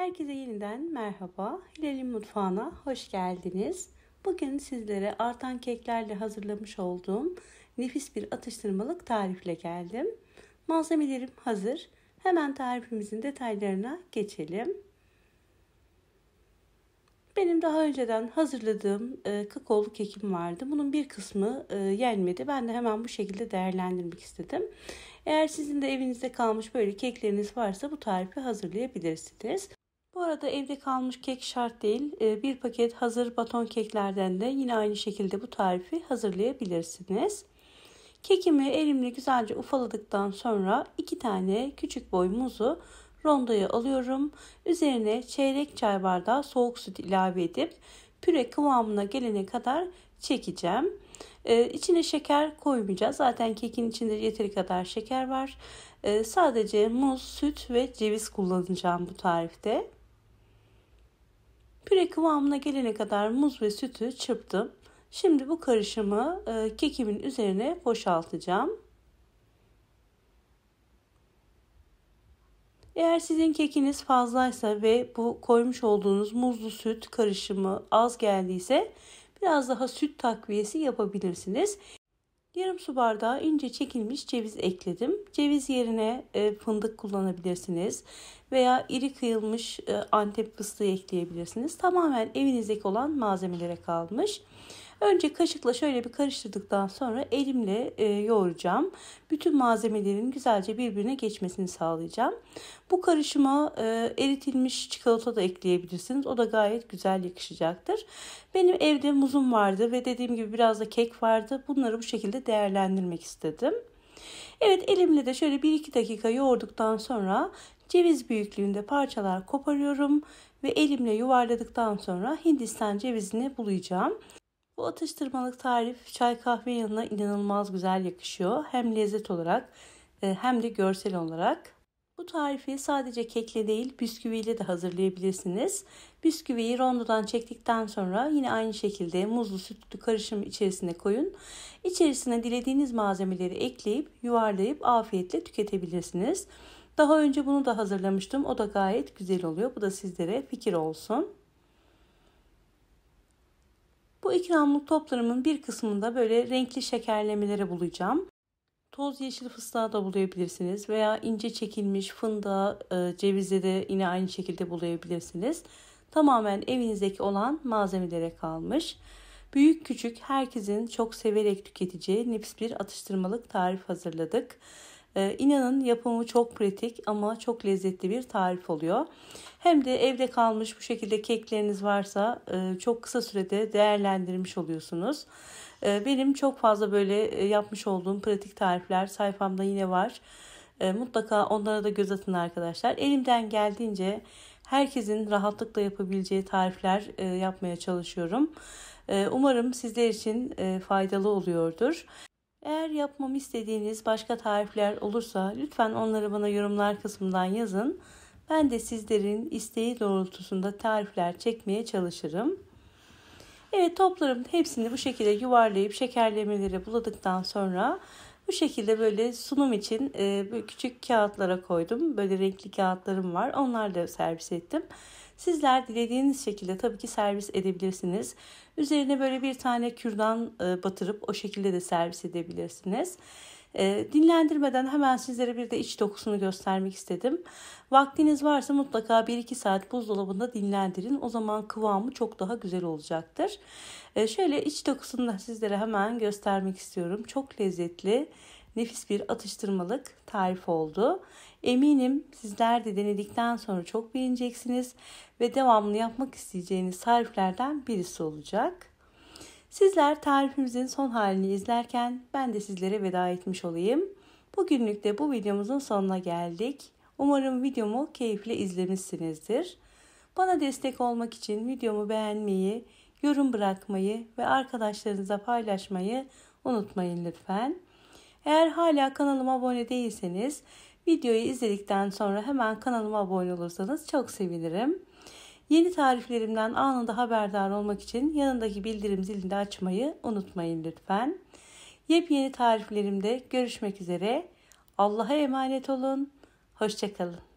Herkese yeniden merhaba. Hilal'in mutfağına hoş geldiniz. Bugün sizlere artan keklerle hazırlamış olduğum nefis bir atıştırmalık tarifle geldim. Malzemelerim hazır. Hemen tarifimizin detaylarına geçelim. Benim daha önceden hazırladığım e, kakaolu kekim vardı. Bunun bir kısmı e, yenmedi. Ben de hemen bu şekilde değerlendirmek istedim. Eğer sizin de evinizde kalmış böyle kekleriniz varsa bu tarifi hazırlayabilirsiniz arada evde kalmış kek şart değil. Ee, bir paket hazır baton keklerden de yine aynı şekilde bu tarifi hazırlayabilirsiniz. Kekimi elimle güzelce ufaladıktan sonra iki tane küçük boy muzu rondoya alıyorum. Üzerine çeyrek çay bardağı soğuk süt ilave edip püre kıvamına gelene kadar çekeceğim. Ee, içine şeker koymayacağız. Zaten kekin içinde yeteri kadar şeker var. Ee, sadece muz, süt ve ceviz kullanacağım bu tarifte. Püre kıvamına gelene kadar muz ve sütü çırptım. Şimdi bu karışımı e, kekimin üzerine boşaltacağım. Eğer sizin kekiniz fazlaysa ve bu koymuş olduğunuz muzlu süt karışımı az geldiyse biraz daha süt takviyesi yapabilirsiniz. Yarım su bardağı ince çekilmiş ceviz ekledim. Ceviz yerine e, fındık kullanabilirsiniz veya iri kıyılmış e, antep fıstığı ekleyebilirsiniz. Tamamen evinizdeki olan malzemelere kalmış. Önce kaşıkla şöyle bir karıştırdıktan sonra elimle e, yoğuracağım. Bütün malzemelerin güzelce birbirine geçmesini sağlayacağım. Bu karışıma e, eritilmiş çikolata da ekleyebilirsiniz. O da gayet güzel yakışacaktır. Benim evde muzum vardı ve dediğim gibi biraz da kek vardı. Bunları bu şekilde değerlendirmek istedim. Evet elimle de şöyle 1-2 dakika yoğurduktan sonra ceviz büyüklüğünde parçalar koparıyorum ve elimle yuvarladıktan sonra Hindistan cevizini bulayacağım. Bu atıştırmalık tarif çay kahve yanına inanılmaz güzel yakışıyor. Hem lezzet olarak e, hem de görsel olarak. Bu tarifi sadece kekle değil bisküviyle de hazırlayabilirsiniz. Bisküviyi rondodan çektikten sonra yine aynı şekilde muzlu sütlü karışım içerisine koyun. İçerisine dilediğiniz malzemeleri ekleyip yuvarlayıp afiyetle tüketebilirsiniz. Daha önce bunu da hazırlamıştım. O da gayet güzel oluyor. Bu da sizlere fikir olsun. Bu ikramlık toplarımın bir kısmında böyle renkli şekerlemelere bulacağım toz yeşil fıstığı da bulayabilirsiniz veya ince çekilmiş fındığı, e, cevizde de yine aynı şekilde bulayabilirsiniz. Tamamen evinizdeki olan malzemelere kalmış. Büyük küçük herkesin çok severek tüketeceği nefis bir atıştırmalık tarif hazırladık. E, inanın yapımı çok pratik ama çok lezzetli bir tarif oluyor. Hem de evde kalmış bu şekilde kekleriniz varsa e, çok kısa sürede değerlendirmiş oluyorsunuz. E, benim çok fazla böyle e, yapmış olduğum pratik tarifler sayfamda yine var. E, mutlaka onlara da göz atın arkadaşlar. Elimden geldiğince herkesin rahatlıkla yapabileceği tarifler e, yapmaya çalışıyorum. E, umarım sizler için e, faydalı oluyordur. Eğer yapmamı istediğiniz başka tarifler olursa lütfen onları bana yorumlar kısmından yazın. Ben de sizlerin isteği doğrultusunda tarifler çekmeye çalışırım. Evet toplarım hepsini bu şekilde yuvarlayıp şekerlemeleri buladıktan sonra bu şekilde böyle sunum için e, küçük kağıtlara koydum. Böyle renkli kağıtlarım var. Onlarla servis ettim. Sizler dilediğiniz şekilde tabii ki servis edebilirsiniz. Üzerine böyle bir tane kürdan e, batırıp o şekilde de servis edebilirsiniz. E, dinlendirmeden hemen sizlere bir de iç dokusunu göstermek istedim. Vaktiniz varsa mutlaka 1-2 saat buzdolabında dinlendirin. O zaman kıvamı çok daha güzel olacaktır. E, şöyle iç dokusunu da sizlere hemen göstermek istiyorum. Çok lezzetli nefis bir atıştırmalık tarif oldu. Eminim sizler de denedikten sonra çok beğeneceksiniz ve devamlı yapmak isteyeceğiniz tariflerden birisi olacak. Sizler tarifimizin son halini izlerken ben de sizlere veda etmiş olayım. Bugünlük de bu videomuzun sonuna geldik. Umarım videomu keyifle izlemişsinizdir. Bana destek olmak için videomu beğenmeyi, yorum bırakmayı ve arkadaşlarınıza paylaşmayı unutmayın lütfen. Eğer hala kanalıma abone değilseniz videoyu izledikten sonra hemen kanalıma abone olursanız çok sevinirim. Yeni tariflerimden anında haberdar olmak için yanındaki bildirim zilini de açmayı unutmayın lütfen. Yepyeni tariflerimde görüşmek üzere. Allah'a emanet olun. Hoşçakalın.